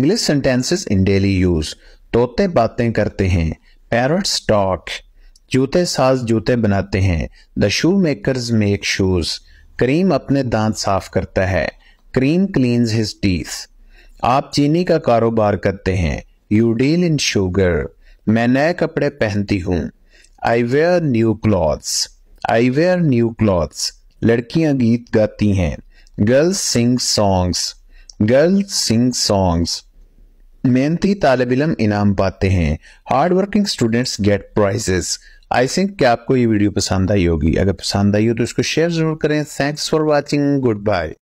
English sentences in daily use तोते बातें करते हैं पैरट्स टॉक जूते साज जूते बनाते हैं the shoe makers make shoes Karim अपने दांत साफ करता है क्रीम क्लीन्स हिज टीथ आप चीनी का कारोबार करते हैं यू डील इन शुगर मैं नए कपड़े पहनती हूँ I wear new clothes I wear new clothes लड़कियां गीत गाती हैं girls sing songs girls sing songs मेहनती तालब इलम इनाम पाते हैं hard working students get prizes I think क्या आपको ये वीडियो पसंद आई होगी अगर पसंद आई हो तो इसको शेयर जरूर करें thanks for watching good bye